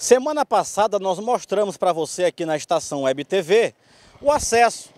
Semana passada nós mostramos para você aqui na estação Web TV o acesso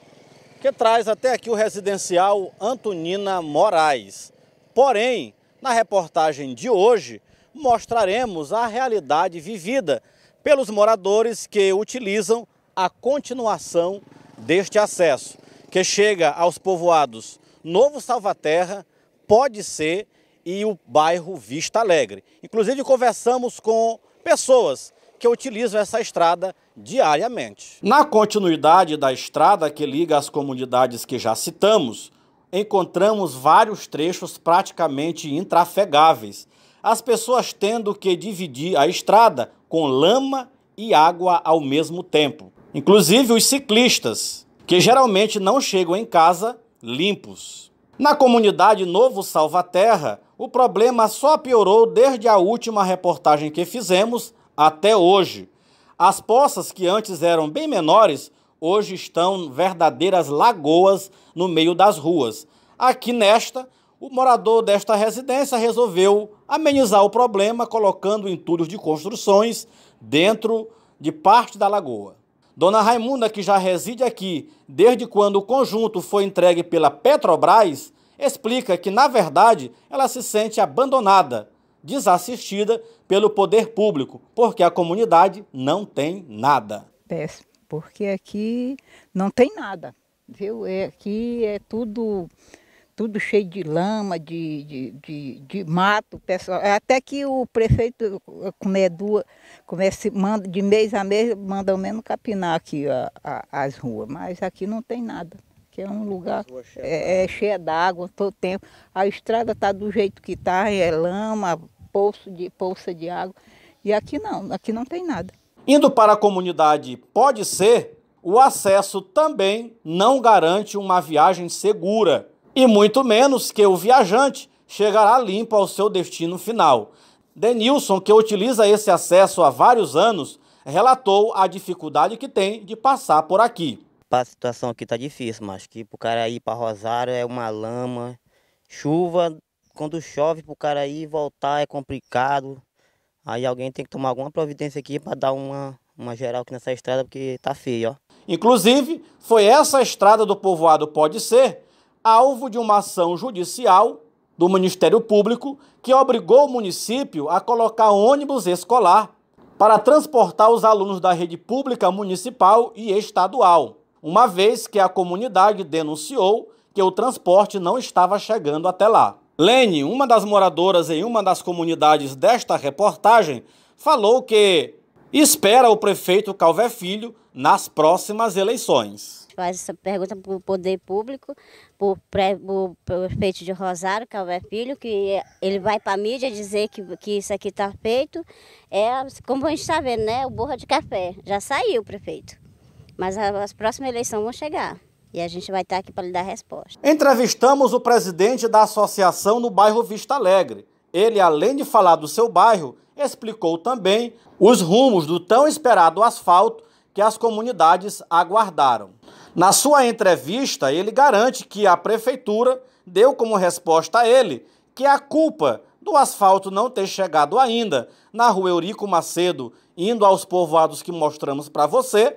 que traz até aqui o residencial Antonina Moraes. Porém, na reportagem de hoje, mostraremos a realidade vivida pelos moradores que utilizam a continuação deste acesso, que chega aos povoados Novo Salvaterra, Pode Ser e o bairro Vista Alegre. Inclusive conversamos com pessoas que utilizam essa estrada diariamente. Na continuidade da estrada que liga as comunidades que já citamos, encontramos vários trechos praticamente intrafegáveis, as pessoas tendo que dividir a estrada com lama e água ao mesmo tempo. Inclusive os ciclistas, que geralmente não chegam em casa limpos. Na comunidade Novo Salvaterra, o problema só piorou desde a última reportagem que fizemos até hoje. As poças que antes eram bem menores, hoje estão verdadeiras lagoas no meio das ruas. Aqui nesta, o morador desta residência resolveu amenizar o problema colocando entulhos de construções dentro de parte da lagoa. Dona Raimunda, que já reside aqui desde quando o conjunto foi entregue pela Petrobras, explica que, na verdade, ela se sente abandonada, desassistida pelo poder público, porque a comunidade não tem nada. Péssimo, porque aqui não tem nada, viu? É, aqui é tudo tudo cheio de lama, de, de, de, de, mato, pessoal. É até que o prefeito como é, duas, como é, se manda, de mês a mês, manda ao menos capinar aqui a, a, as ruas, mas aqui não tem nada que é um lugar é, é cheio d'água todo tempo. A estrada está do jeito que está, é lama, poço de, poça de água. E aqui não, aqui não tem nada. Indo para a comunidade Pode Ser, o acesso também não garante uma viagem segura. E muito menos que o viajante chegará limpo ao seu destino final. Denilson, que utiliza esse acesso há vários anos, relatou a dificuldade que tem de passar por aqui a situação aqui tá difícil, mas que pro cara ir para Rosário é uma lama. Chuva, quando chove pro cara ir voltar é complicado. Aí alguém tem que tomar alguma providência aqui para dar uma, uma geral aqui nessa estrada, porque tá feio, ó. Inclusive, foi essa estrada do povoado Pode Ser alvo de uma ação judicial do Ministério Público que obrigou o município a colocar ônibus escolar para transportar os alunos da rede pública municipal e estadual uma vez que a comunidade denunciou que o transporte não estava chegando até lá. Lene, uma das moradoras em uma das comunidades desta reportagem, falou que espera o prefeito Calvé Filho nas próximas eleições. Faz essa pergunta para o poder público, para o prefeito de Rosário, Calvé Filho, que ele vai para a mídia dizer que, que isso aqui está feito. É, como a gente está vendo, né? O borra de café. Já saiu, o prefeito. Mas as próximas eleições vão chegar. E a gente vai estar aqui para lhe dar resposta. Entrevistamos o presidente da associação no bairro Vista Alegre. Ele, além de falar do seu bairro, explicou também os rumos do tão esperado asfalto que as comunidades aguardaram. Na sua entrevista, ele garante que a prefeitura deu como resposta a ele que a culpa do asfalto não ter chegado ainda na rua Eurico Macedo, indo aos povoados que mostramos para você,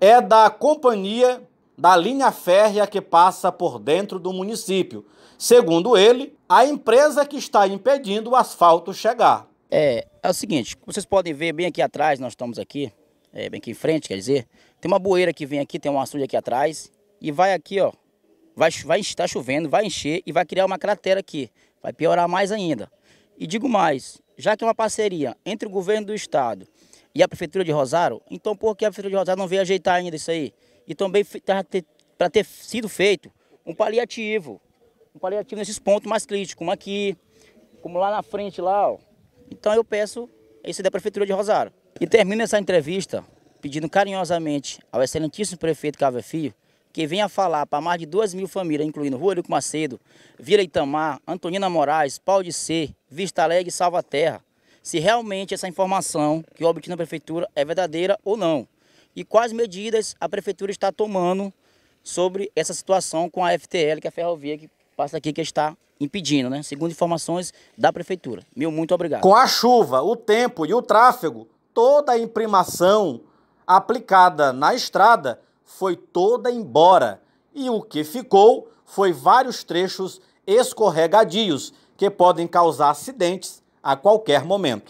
é da companhia da linha férrea que passa por dentro do município. Segundo ele, a empresa que está impedindo o asfalto chegar. É, é o seguinte, como vocês podem ver bem aqui atrás, nós estamos aqui, é, bem aqui em frente, quer dizer, tem uma bueira que vem aqui, tem um açude aqui atrás, e vai aqui, ó, vai, vai estar tá chovendo, vai encher e vai criar uma cratera aqui, vai piorar mais ainda. E digo mais, já que é uma parceria entre o governo do estado e a Prefeitura de Rosário, então por que a Prefeitura de Rosário não veio ajeitar ainda isso aí? E também tá, para ter sido feito um paliativo, um paliativo nesses pontos mais críticos, como aqui, como lá na frente, lá, ó. Então eu peço isso da Prefeitura de Rosário. E termino essa entrevista pedindo carinhosamente ao excelentíssimo prefeito Cava Filho que venha falar para mais de duas mil famílias, incluindo Rua Lico Macedo, Vila Itamar, Antonina Moraes, Pau de C, Vista Alegre e Terra se realmente essa informação que eu obtive na prefeitura é verdadeira ou não. E quais medidas a prefeitura está tomando sobre essa situação com a FTL, que é a ferrovia que passa aqui, que está impedindo, né? Segundo informações da prefeitura. Meu muito obrigado. Com a chuva, o tempo e o tráfego, toda a imprimação aplicada na estrada foi toda embora. E o que ficou foi vários trechos escorregadios que podem causar acidentes a qualquer momento.